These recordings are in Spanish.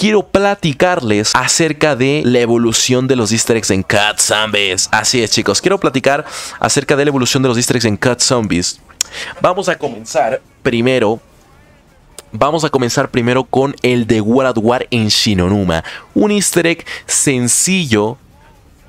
quiero platicarles acerca de la evolución de los easter eggs en Cat Zombies. Así es, chicos, quiero platicar acerca de la evolución de los easter en Cat Zombies. Vamos a comenzar primero vamos a comenzar primero con el de World War en Shinonuma. Un easter egg sencillo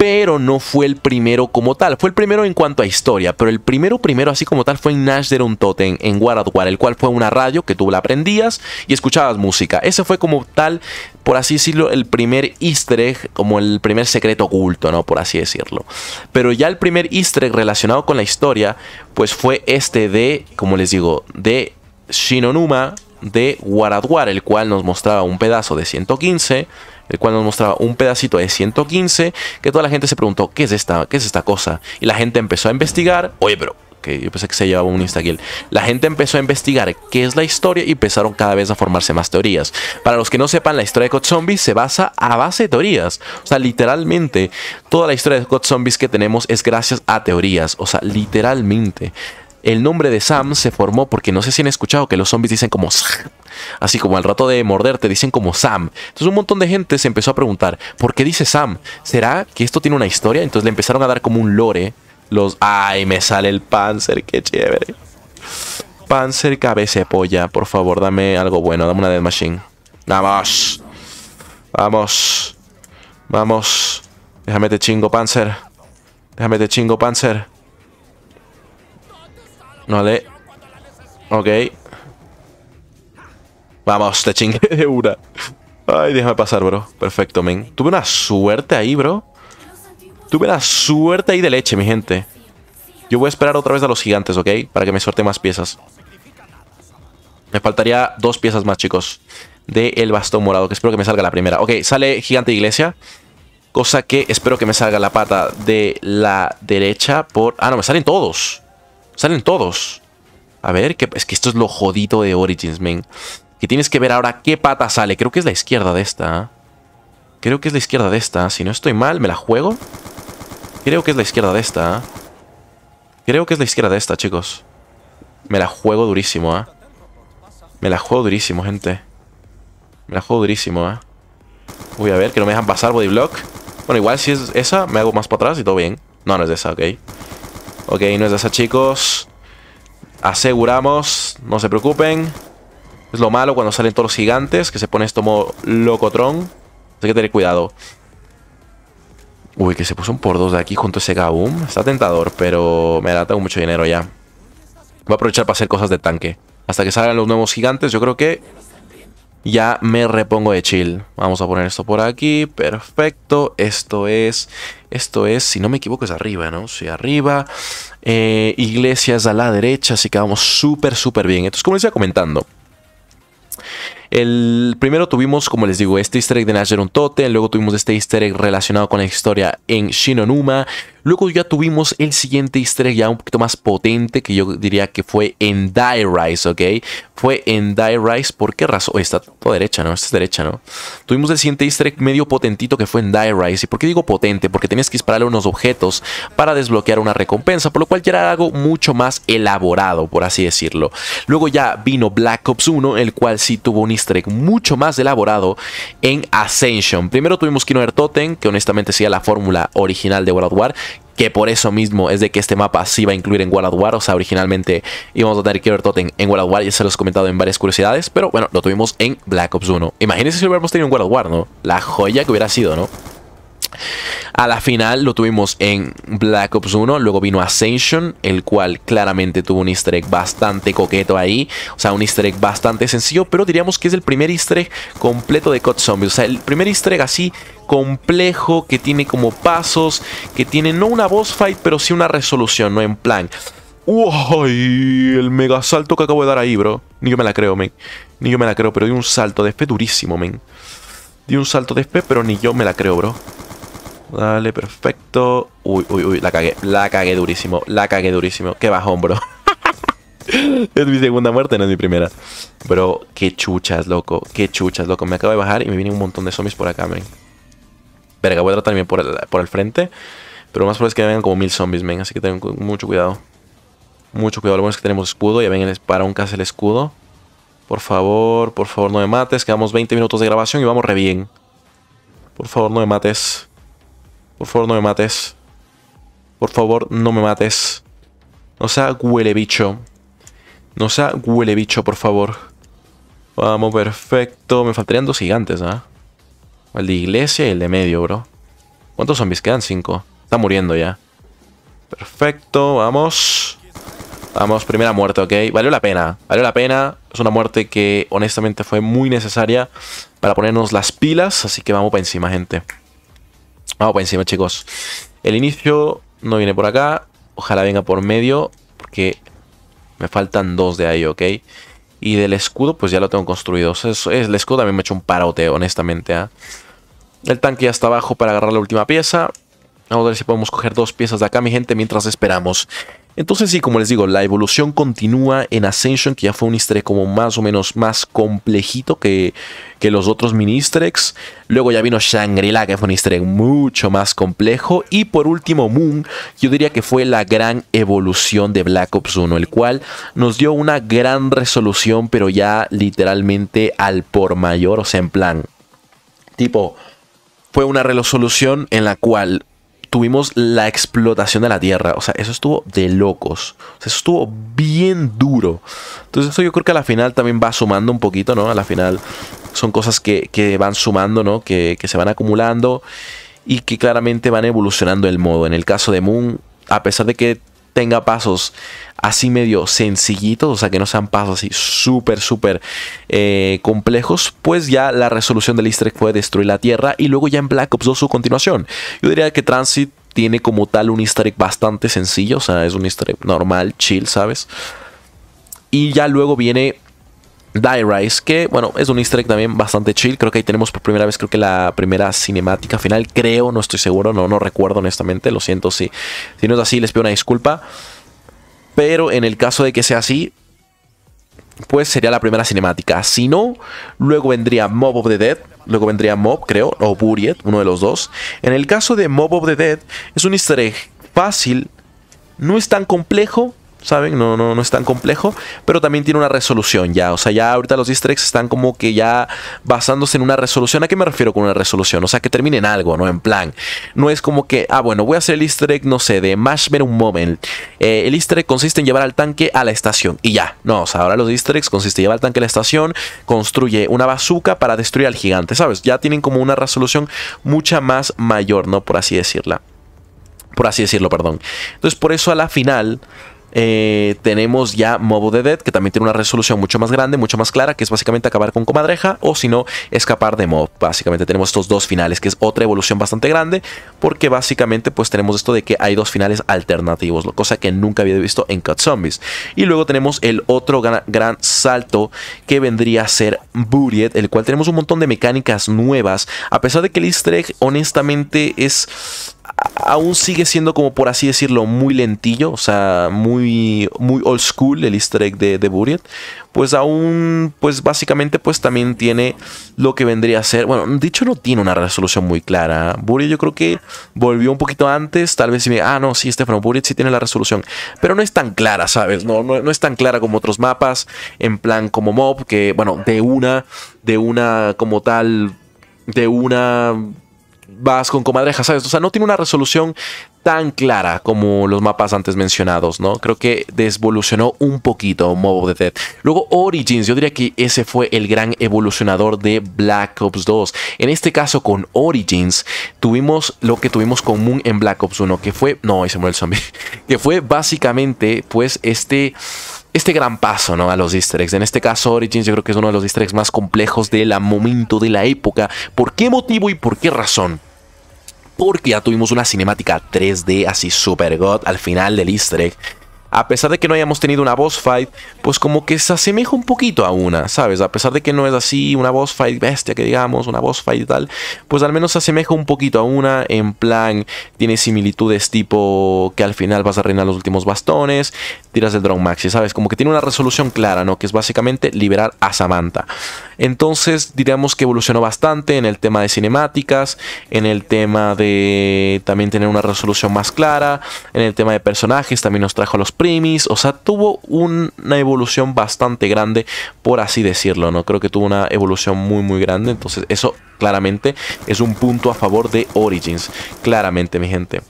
pero no fue el primero como tal. Fue el primero en cuanto a historia, pero el primero primero así como tal fue en Nash de un Totem, en War. el cual fue una radio que tú la aprendías y escuchabas música. Ese fue como tal, por así decirlo, el primer easter egg, como el primer secreto oculto, ¿no? Por así decirlo. Pero ya el primer easter egg relacionado con la historia, pues fue este de, como les digo, de Shinonuma de Guaraduar, el cual nos mostraba un pedazo de 115, el cual nos mostraba un pedacito de 115, que toda la gente se preguntó, ¿qué es esta, qué es esta cosa? Y la gente empezó a investigar, oye, pero que yo pensé que se llevaba un instagram La gente empezó a investigar qué es la historia y empezaron cada vez a formarse más teorías. Para los que no sepan, la historia de Cod se basa a base de teorías. O sea, literalmente, toda la historia de Godzombies que tenemos es gracias a teorías. O sea, literalmente. El nombre de Sam se formó porque no sé si han escuchado que los zombies dicen como Así como al rato de morderte dicen como Sam. Entonces un montón de gente se empezó a preguntar, ¿por qué dice Sam? ¿Será que esto tiene una historia? Entonces le empezaron a dar como un lore. Los... ¡Ay, me sale el Panzer! ¡Qué chévere! Panzer cabeza polla. Por favor, dame algo bueno. Dame una Dead Machine. ¡Vamos! ¡Vamos! ¡Vamos! Déjame te chingo, Panzer. Déjame te chingo, Panzer. Vale. Ok. Vamos, te chingué de una. Ay, déjame pasar, bro. Perfecto, men. Tuve una suerte ahí, bro. Tuve una suerte ahí de leche, mi gente. Yo voy a esperar otra vez a los gigantes, ¿ok? Para que me suerte más piezas. Me faltaría dos piezas más, chicos. De el bastón morado, que espero que me salga la primera. Ok, sale gigante iglesia. Cosa que espero que me salga la pata de la derecha por... Ah, no, me salen todos. Salen todos. A ver, que, es que esto es lo jodido de Origins, men. Que tienes que ver ahora qué pata sale. Creo que es la izquierda de esta. Creo que es la izquierda de esta. Si no estoy mal, ¿me la juego? Creo que es la izquierda de esta. Creo que es la izquierda de esta, chicos. Me la juego durísimo, ¿eh? Me la juego durísimo, gente. Me la juego durísimo, ¿eh? ¿ah? Voy a ver, que no me dejan pasar body block. Bueno, igual si es esa, me hago más para atrás y todo bien. No, no es esa, ok. Ok, no es de esas, chicos. Aseguramos, no se preocupen. Es lo malo cuando salen todos los gigantes, que se pone esto modo locotrón. Hay que tener cuidado. Uy, que se puso un por dos de aquí junto a ese Gaum. Está tentador, pero me da tengo mucho dinero ya. Voy a aprovechar para hacer cosas de tanque. Hasta que salgan los nuevos gigantes, yo creo que ya me repongo de chill. Vamos a poner esto por aquí. Perfecto. Esto es. Esto es, si no me equivoco, es arriba, ¿no? Sí, arriba. Eh, iglesias a la derecha. Así que vamos súper, súper bien. Entonces, como les estaba comentando. El primero tuvimos, como les digo, este easter egg de un Totem, luego tuvimos este easter egg relacionado con la historia en Shinonuma, Luego ya tuvimos el siguiente easter egg ya un poquito más potente que yo diría que fue en Die Rise, ¿ok? Fue en Die Rise, ¿por qué razón? está toda derecha, ¿no? Esta es derecha, ¿no? Tuvimos el siguiente easter egg medio potentito que fue en Die Rise. ¿Y por qué digo potente? Porque tenías que dispararle unos objetos para desbloquear una recompensa, por lo cual ya era algo mucho más elaborado, por así decirlo. Luego ya vino Black Ops 1, el cual sí tuvo un easter egg mucho más elaborado en Ascension. Primero tuvimos Kino Totem, que honestamente sería la fórmula original de World War que por eso mismo es de que este mapa sí va a incluir en World of War, o sea, originalmente íbamos a tener Killer Totem en World of War, ya se los he comentado en varias curiosidades, pero bueno, lo tuvimos en Black Ops 1. Imagínense si lo hubiéramos tenido en World War, ¿no? La joya que hubiera sido, ¿no? A la final lo tuvimos en Black Ops 1, luego vino Ascension, el cual claramente tuvo un easter bastante coqueto ahí, o sea, un easter egg bastante sencillo, pero diríamos que es el primer easter completo de COD Zombies, o sea, el primer easter así complejo, que tiene como pasos, que tiene no una boss fight, pero sí una resolución, no en plan... ¡Uy! El mega salto que acabo de dar ahí, bro. Ni yo me la creo, men. Ni yo me la creo, pero di un salto de fe durísimo, men. Di un salto de fe, pero ni yo me la creo, bro. Dale, perfecto. Uy, uy, uy, la cagué. La cagué durísimo. La cagué durísimo. Qué bajón, bro. es mi segunda muerte, no es mi primera. Bro, qué chuchas, loco. Qué chuchas, loco. Me acabo de bajar y me vienen un montón de zombies por acá, men. Verga, voy a tratar bien por el, frente. Pero más probable es que vengan como mil zombies, men. Así que tengo mucho cuidado. Mucho cuidado. Lo bueno es que tenemos escudo. Ya ven, para un caso el escudo. Por favor, por favor, no me mates. Quedamos 20 minutos de grabación y vamos re bien. Por favor, no me mates. Por favor, no me mates. Por favor, no me mates. No sea huele bicho. No sea huele bicho, por favor. Vamos, perfecto. Me faltarían dos gigantes, ¿ah? El de iglesia y el de medio, bro. ¿Cuántos zombies quedan? Cinco. Está muriendo ya. Perfecto, vamos. Vamos, primera muerte, ¿ok? Valió la pena, valió la pena. Es una muerte que honestamente fue muy necesaria para ponernos las pilas, así que vamos para encima, gente. Vamos ah, pues para encima, chicos. El inicio no viene por acá. Ojalá venga por medio, porque me faltan dos de ahí, ¿ok? Y del escudo, pues ya lo tengo construido. O es, el escudo también me ha hecho un parote, honestamente. ¿ah? El tanque ya está abajo para agarrar la última pieza. Vamos a ver si podemos coger dos piezas de acá, mi gente, mientras esperamos. Entonces sí, como les digo, la evolución continúa en Ascension, que ya fue un easter como más o menos más complejito que, que los otros mini Luego ya vino Shangri-La, que fue un easter mucho más complejo. Y por último Moon, yo diría que fue la gran evolución de Black Ops 1, el cual nos dio una gran resolución, pero ya literalmente al por mayor, o sea, en plan, tipo, fue una resolución en la cual tuvimos la explotación de la Tierra. O sea, eso estuvo de locos. O sea, eso estuvo bien duro. Entonces eso yo creo que a la final también va sumando un poquito, ¿no? A la final son cosas que, van sumando, ¿no? Que, que se van acumulando y que claramente van evolucionando el modo. En el caso de Moon, a pesar de que tenga pasos así medio sencillitos, o sea que no sean pasos así súper, súper eh, complejos, pues ya la resolución del Easter egg fue destruir la Tierra y luego ya en Black Ops 2 su continuación. Yo diría que Transit tiene como tal un Easter egg bastante sencillo, o sea es un Easter egg normal, chill, ¿sabes? Y ya luego viene Die Rise, que bueno, es un easter egg también bastante chill. Creo que ahí tenemos por primera vez, creo que la primera cinemática final. Creo, no estoy seguro, no, no recuerdo honestamente. Lo siento si, si no es así, les pido una disculpa. Pero en el caso de que sea así, pues sería la primera cinemática. Si no, luego vendría Mob of the Dead. Luego vendría Mob, creo, o Buried, uno de los dos. En el caso de Mob of the Dead, es un easter egg fácil. No es tan complejo, ¿saben? No, no, no es tan complejo, pero también tiene una resolución ya. O sea, ya ahorita los easter están como que ya basándose en una resolución. ¿A qué me refiero con una resolución? O sea, que terminen algo, ¿no? En plan. No es como que, ah, bueno, voy a hacer el easter egg, no sé, de ver un moment. Eh, el easter egg consiste en llevar al tanque a la estación y ya. No, o sea, ahora los easter eggs consiste en llevar al tanque a la estación, construye una bazooka para destruir al gigante, ¿sabes? Ya tienen como una resolución mucha más mayor, ¿no? Por así decirla. Por así decirlo, perdón. Entonces, por eso a la final eh, tenemos ya Mobo de Dead, que también tiene una resolución mucho más grande, mucho más clara, que es básicamente acabar con Comadreja o si no, escapar de Mob. Básicamente tenemos estos dos finales, que es otra evolución bastante grande, porque básicamente pues tenemos esto de que hay dos finales alternativos, cosa que nunca había visto en Cut Zombies. Y luego tenemos el otro gran, salto que vendría a ser Buried, el cual tenemos un montón de mecánicas nuevas, a pesar de que el easter honestamente es aún sigue siendo como por así decirlo muy lentillo, o sea, muy, muy old school el easter egg de, de Buried, pues aún, pues básicamente pues también tiene lo que vendría a ser, bueno, dicho no tiene una resolución muy clara, Buried yo creo que volvió un poquito antes, tal vez si me, ah no, sí, Estefano. Buried sí tiene la resolución, pero no es tan clara, ¿sabes? No, no, no es tan clara como otros mapas, en plan como Mob, que bueno, de una, de una como tal, de una vas con comadrejas, ¿sabes? O sea, no tiene una resolución tan clara como los mapas antes mencionados, ¿no? Creo que desvolucionó un poquito Mob of Dead. Luego Origins, yo diría que ese fue el gran evolucionador de Black Ops 2. En este caso con Origins tuvimos lo que tuvimos común en Black Ops 1, que fue, no, ahí se muere el zombie, que fue básicamente pues este este gran paso ¿no? a los easter En este caso, Origins yo creo que es uno de los easter más complejos De la momento, de la época. ¿Por qué motivo y por qué razón? porque ya tuvimos una cinemática 3D así super god al final del easter egg. A pesar de que no hayamos tenido una boss fight, pues como que se asemeja un poquito a una, ¿sabes? A pesar de que no es así una boss fight bestia que digamos, una boss fight y tal, pues al menos se asemeja un poquito a una, en plan, tiene similitudes tipo que al final vas a reinar los últimos bastones, tiras del drone Maxi, ¿sabes? Como que tiene una resolución clara, ¿no? Que es básicamente liberar a Samantha. Entonces, diríamos que evolucionó bastante en el tema de cinemáticas, en el tema de también tener una resolución más clara, en el tema de personajes, también nos trajo los primis, o sea, tuvo una evolución bastante grande, por así decirlo, ¿no? Creo que tuvo una evolución muy, muy grande, entonces eso claramente es un punto a favor de Origins, claramente, mi gente.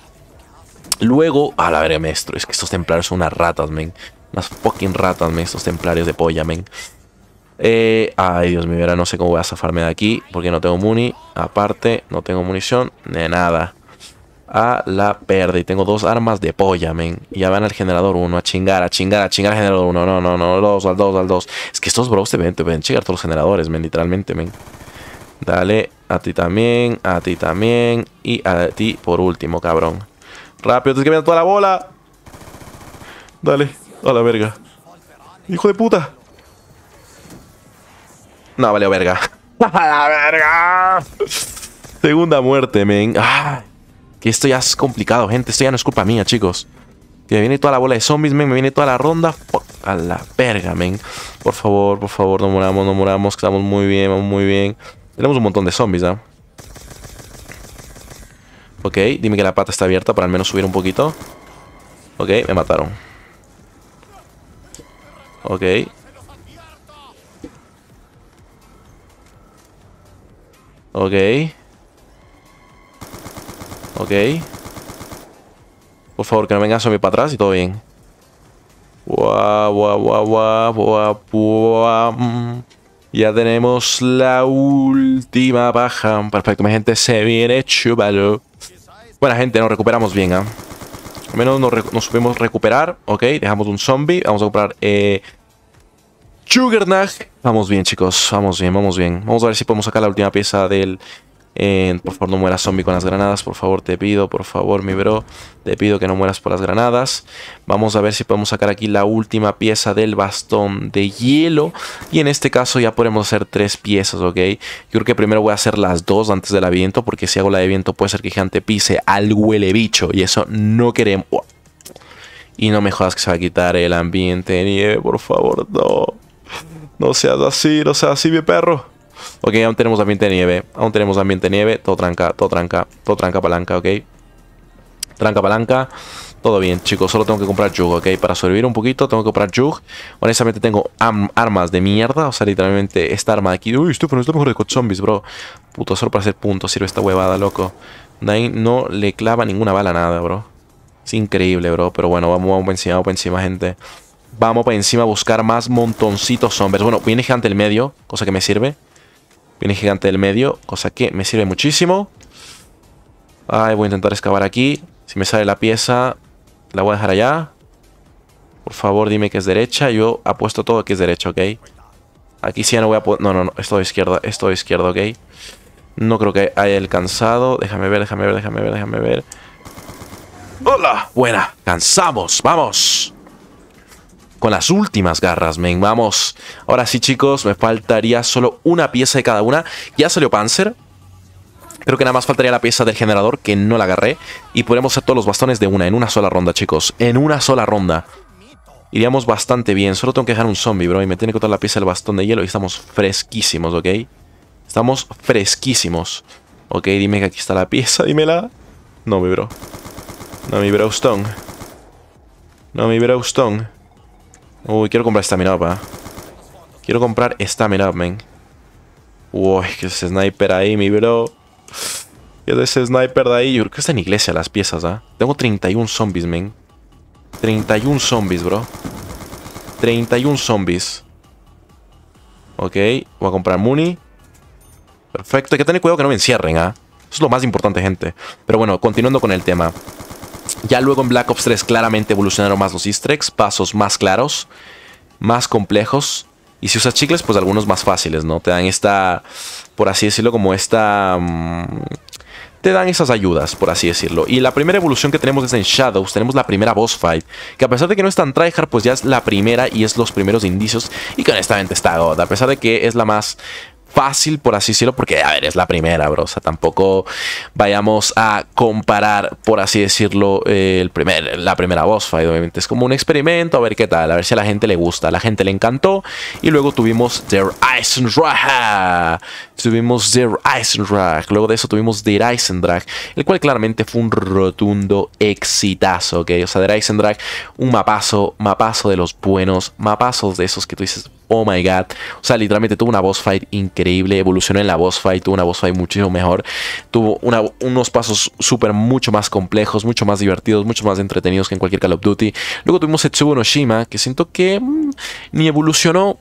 Luego, a la verga, maestro. Es que estos templarios son unas ratas, men. Unas fucking ratas, men. Estos templarios de polla, men. Eh, ay, Dios mío, ahora no sé cómo voy a zafarme de aquí. Porque no tengo muni. Aparte, no tengo munición de nada. A la perda. Y tengo dos armas de polla, men. Y ya van al generador 1. A chingar, a chingar, a chingar al generador 1. No, no, no. Al dos, al 2, al 2. Es que estos bros te ven, ven chingar todos los generadores, men. Literalmente, men. Dale, a ti también, a ti también. Y a ti por último, cabrón. Rápido, tienes que viene toda la bola. Dale. A la verga. Hijo de puta. No, valió verga. ¡A la verga! Segunda muerte, men. que esto ya es complicado, gente. Esto ya no es culpa mía, chicos. me viene toda la bola de zombies, men. Me viene toda la ronda. A la verga, men. Por favor, por favor, no moramos, no moramos. Que estamos muy bien, vamos muy bien. Tenemos un montón de zombies, ¿ah? Ok, dime que la pata está abierta para al menos subir un poquito. Ok, me mataron. Ok. Ok. Ok. Por favor, que no me a mí para atrás y todo bien. buah, buah, guau, guau, buah, buah ya tenemos la última baja Perfecto, mi gente, se viene chúbalo. Buena gente, nos recuperamos bien, ¿ah? Al menos nos, nos, supimos recuperar. Ok, dejamos un zombie. Vamos a comprar eh, Vamos bien, chicos. Vamos bien, vamos bien. Vamos a ver si podemos sacar la última pieza del por favor, no mueras zombie con las granadas. Por favor, te pido, por favor, mi bro. Te pido que no mueras por las granadas. Vamos a ver si podemos sacar aquí la última pieza del bastón de hielo. Y en este caso ya podemos hacer tres piezas, ¿ok? Yo creo que primero voy a hacer las dos antes del aviento. Porque si hago la de viento puede ser que Gigante pise al huele bicho. Y eso no queremos. Y no me jodas que se va a quitar el ambiente de nieve, por favor, no. No seas así, no seas así, mi perro. Ok, aún tenemos ambiente de nieve. Aún tenemos ambiente nieve. Todo tranca, todo tranca, todo tranca palanca, ok. Tranca palanca. Todo bien, chicos. Solo tengo que comprar Jug, ¿ok? Para sobrevivir un poquito tengo que comprar Jug. Honestamente tengo armas de mierda. O sea, literalmente esta arma de aquí. Uy, Stefano, está mejor con zombies, bro. Puto, solo para hacer puntos sirve esta huevada, loco. Dain no le clava ninguna bala nada, bro. Es increíble, bro. Pero bueno, vamos, vamos para encima, vamos para encima, gente. Vamos para encima a buscar más montoncitos zombies. Bueno, viene gente el medio, cosa que me sirve. Viene gigante del medio, cosa que me sirve muchísimo. Ay, voy a intentar excavar aquí. Si me sale la pieza, la voy a dejar allá. Por favor, dime que es derecha. Yo apuesto todo que es derecha, ¿ok? Aquí sí ya no voy a No, no, no. Esto de izquierda, esto de izquierda, ¿ok? No creo que haya alcanzado. Déjame ver, déjame ver, déjame ver, déjame ver. ¡Hola! Buena. Cansamos. ¡Vamos! con las últimas garras, men. Vamos. Ahora sí, chicos, me faltaría solo una pieza de cada una. Ya salió Panzer. Creo que nada más faltaría la pieza del generador, que no la agarré. Y podremos hacer todos los bastones de una, en una sola ronda, chicos. En una sola ronda. Iríamos bastante bien. Solo tengo que dejar un zombie, bro. Y me tiene que dar la pieza del bastón de hielo. Y estamos fresquísimos, ¿ok? Estamos fresquísimos. Ok, dime que aquí está la pieza, dímela. No, mi bro. No, mi bro No, mi bro Uy, quiero comprar stamina up, ¿eh? Quiero comprar stamina up, man. Uy, que ese sniper ahí, mi bro. Que es ese sniper de ahí. Yo creo que está en iglesia las piezas, ¿ah? Tengo 31 zombies, man. 31 zombies, bro. 31 zombies. Ok, voy a comprar Muni. Perfecto, hay que tener cuidado que no me encierren, ¿ah? Eso es lo más importante, gente. Pero bueno, continuando con el tema. Ya luego en Black Ops 3 claramente evolucionaron más los easter pasos más claros, más complejos. Y si usas chicles, pues algunos más fáciles, ¿no? Te dan esta, por así decirlo, como esta... Mm, te dan esas ayudas, por así decirlo. Y la primera evolución que tenemos es en Shadows, tenemos la primera boss fight, que a pesar de que no es tan tryhard, pues ya es la primera y es los primeros indicios, y que honestamente está God, a pesar de que es la más fácil, por así decirlo, porque, a ver, es la primera, bro. O sea, tampoco vayamos a comparar, por así decirlo, eh, el primer, la primera boss fight. Obviamente es como un experimento, a ver qué tal, a ver si a la gente le gusta. A la gente le encantó. Y luego tuvimos The Eisendrag. Tuvimos The Eisendrag. Luego de eso tuvimos The Drag. el cual claramente fue un rotundo exitazo, ¿ok? O sea, The Drag, un mapazo, mapazo de los buenos, mapazos de esos que tú dices, oh my god. O sea, literalmente tuvo una boss fight increíble increíble, evolucionó en la boss fight, tuvo una voz fight muchísimo mejor, tuvo unos pasos súper mucho más complejos, mucho más divertidos, mucho más entretenidos que en cualquier Call of Duty. Luego tuvimos Etsubo no que siento que mm, ni evolucionó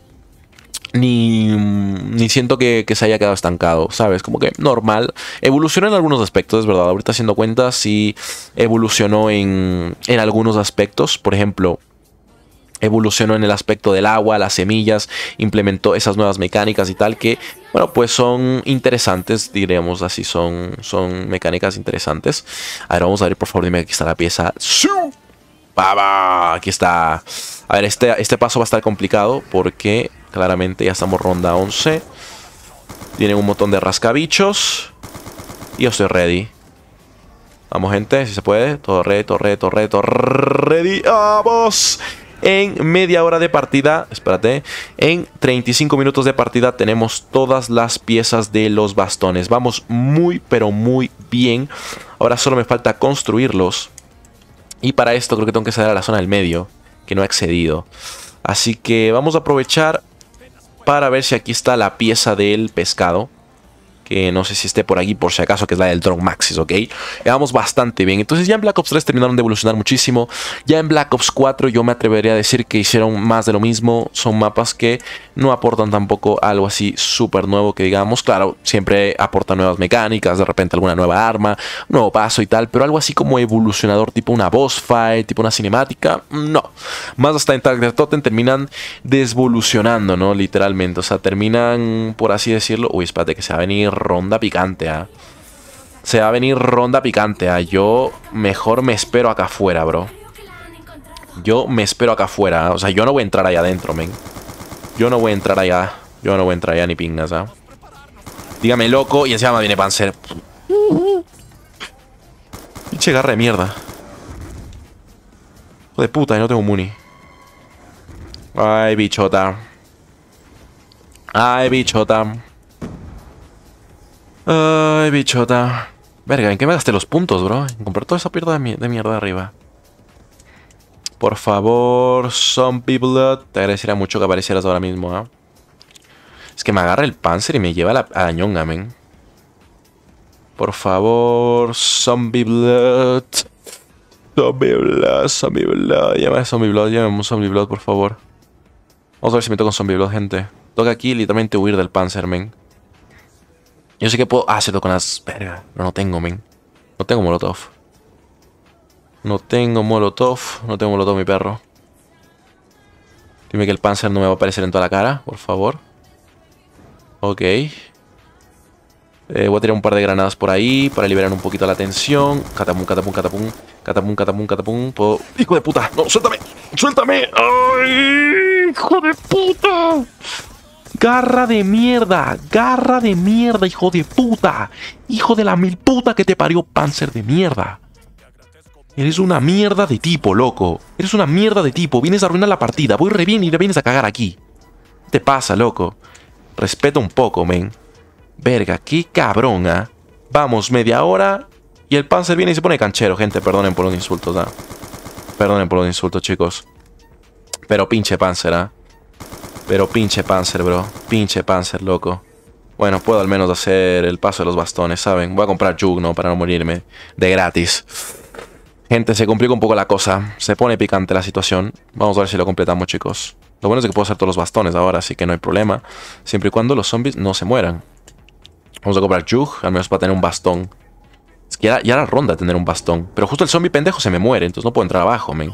ni, mm, siento que, se haya quedado estancado, ¿sabes? Como que normal. Evolucionó en algunos aspectos, es verdad. Ahorita haciendo cuenta, sí evolucionó en, en algunos aspectos. Por ejemplo, evolucionó en el aspecto del agua, las semillas, implementó esas nuevas mecánicas y tal que, bueno, pues son interesantes, diremos así, son, son mecánicas interesantes. A ver, vamos a ver, por favor, dime aquí está la pieza. ¡Baba! Aquí está. A ver, este, este paso va a estar complicado porque claramente ya estamos ronda 11. Tienen un montón de rascabichos. Y yo estoy ready. Vamos, gente, si se puede. Todo ready, todo ready, todo ready, todo ready. ¡Vamos! en media hora de partida, espérate, en 35 minutos de partida tenemos todas las piezas de los bastones. Vamos muy, pero muy bien. Ahora solo me falta construirlos. Y para esto creo que tengo que salir a la zona del medio, que no ha excedido. Así que vamos a aprovechar para ver si aquí está la pieza del pescado que no sé si esté por aquí por si acaso, que es la del Drone Maxis, ¿ok? Vamos bastante bien. Entonces ya en Black Ops 3 terminaron de evolucionar muchísimo. Ya en Black Ops 4 yo me atrevería a decir que hicieron más de lo mismo. Son mapas que no aportan tampoco algo así súper nuevo que digamos. Claro, siempre aportan nuevas mecánicas, de repente alguna nueva arma, nuevo paso y tal, pero algo así como evolucionador, tipo una boss fight, tipo una cinemática, no. Más hasta en Target Totten. terminan desvolucionando, ¿no? Literalmente, o sea, terminan, por así decirlo, uy, espérate que se va a venir ronda picante, ¿ah? Se va a venir ronda picante, ¿ah? Yo mejor me espero acá afuera, bro. Yo me espero acá afuera, ¿ah? O sea, yo no voy a entrar allá adentro, men. Yo no voy a entrar allá. Yo no voy a entrar allá ni pingas, ¿ah? Dígame loco y encima me viene Panzer. Pinche garra de mierda. de puta, y no tengo muni. Ay, bichota. Ay, bichota. Ay, bichota. Verga, ¿en qué me gasté los puntos, bro? En comprar toda esa pierda de, de mierda arriba. Por favor, Zombie blood Te agradecería mucho que aparecieras ahora mismo, ¿ah? ¿eh? Es que me agarra el panzer y me lleva a la, ñonga, men. Por favor, zombie blood. Zombie blood, zombie blood. Llámame zombie blood, llámame zombie blood, por favor. Vamos a ver si me toca un zombie blood, gente. Toca aquí literalmente huir del panzer, men. Yo sé que puedo ah, se con las... Verga, No no tengo, men. No tengo molotov. No tengo molotov. No tengo molotov, mi perro. Dime que el panzer no me va a aparecer en toda la cara, por favor. Ok. Eh, voy a tirar un par de granadas por ahí para liberar un poquito la tensión. Catapum, catapum, catapum. Catapum, catapum, catapum. hijo de puta! Garra de mierda, garra de mierda, hijo de puta. Hijo de la mil puta que te parió Panzer de mierda. Eres una mierda de tipo, loco. Eres una mierda de tipo. Vienes a arruinar la partida. Voy re bien y le vienes a cagar aquí. ¿Qué te pasa, loco? Respeta un poco, men. Verga, qué cabrón, ¿ah? Vamos, media hora. Y el Panzer viene y se pone canchero, gente. Perdonen por los insultos, ¿ah? Perdonen por los insultos, chicos. Pero pinche Panzer, ¿ah? Pero pinche Panzer, bro. Pinche Panzer, loco. Bueno, puedo al menos hacer el paso de los bastones, ¿saben? Voy a comprar ¿no? para no morirme de gratis. Gente, se complica un poco la cosa. Se pone picante la situación. Vamos a ver si lo completamos, chicos. Lo bueno es que puedo hacer todos los bastones ahora, así que no hay problema. Siempre y cuando los zombies no se mueran. Vamos a comprar Jug, al menos para tener un bastón. Es que ya, era ronda tener un bastón. Pero justo el zombie pendejo se me muere, entonces no puedo entrar abajo, men.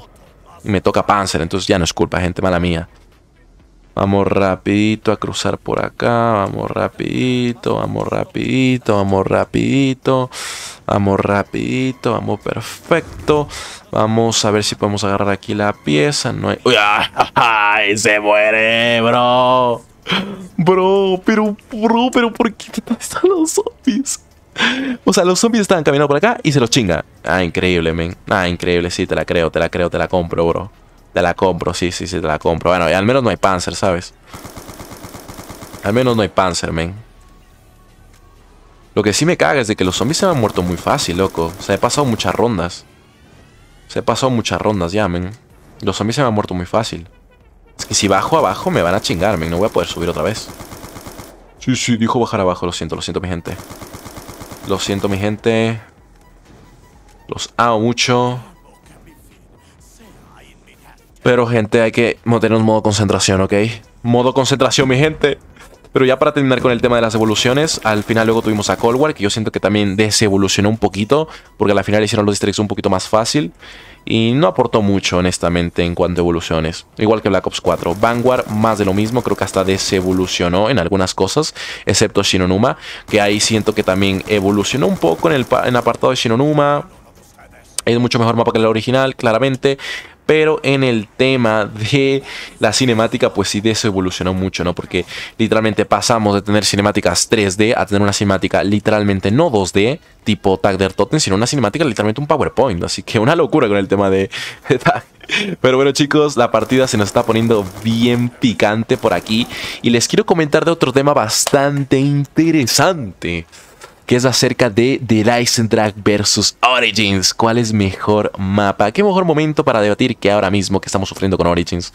Y me toca Panzer, entonces ya no es culpa, gente, mala mía. Vamos rapidito a cruzar por acá. Vamos rapidito, vamos rapidito, vamos rapidito. Vamos rapidito, vamos perfecto. Vamos a ver si podemos agarrar aquí la pieza. No hay... ¡Ay, ah, se muere, bro! Bro, pero, bro, pero ¿por qué están los zombies? O sea, los zombies estaban caminando por acá y se los chinga. Ah, increíble, men. Ah, increíble, sí, te la creo, te la creo, te la compro, bro. Te la compro, sí, sí, sí, te la compro. Bueno, al menos no hay Panzer, ¿sabes? Al menos no hay Panzer, men. Lo que sí me caga es de que los zombies se me han muerto muy fácil, loco. se han pasado muchas rondas. se han pasado muchas rondas ya, men. Los zombies se me han muerto muy fácil. Es que si bajo abajo me van a chingar, men. No voy a poder subir otra vez. Sí, sí, dijo bajar abajo. Lo siento, lo siento, mi gente. Lo siento, mi gente. Los amo mucho. Pero gente, hay que mantener un modo concentración, ¿ok? Modo concentración, mi gente. Pero ya para terminar con el tema de las evoluciones, al final luego tuvimos a Cold War, que yo siento que también desevolucionó un poquito, porque al final hicieron los districts un poquito más fácil. Y no aportó mucho, honestamente, en cuanto a evoluciones. Igual que Black Ops 4. Vanguard, más de lo mismo, creo que hasta desevolucionó en algunas cosas, excepto Shinonuma, que ahí siento que también evolucionó un poco en el, en apartado de Shinonuma. Es mucho mejor mapa que el original, claramente. Pero en el tema de la cinemática, pues sí, de eso evolucionó mucho, ¿no? Porque literalmente pasamos de tener cinemáticas 3D a tener una cinemática literalmente no 2D, tipo Tag der Totten, sino una cinemática literalmente un PowerPoint. Así que una locura con el tema de, Pero bueno chicos, la partida se nos está poniendo bien picante por aquí y les quiero comentar de otro tema bastante interesante que es acerca de The Dyson Drag versus Origins. ¿Cuál es mejor mapa? ¿Qué mejor momento para debatir que ahora mismo que estamos sufriendo con Origins?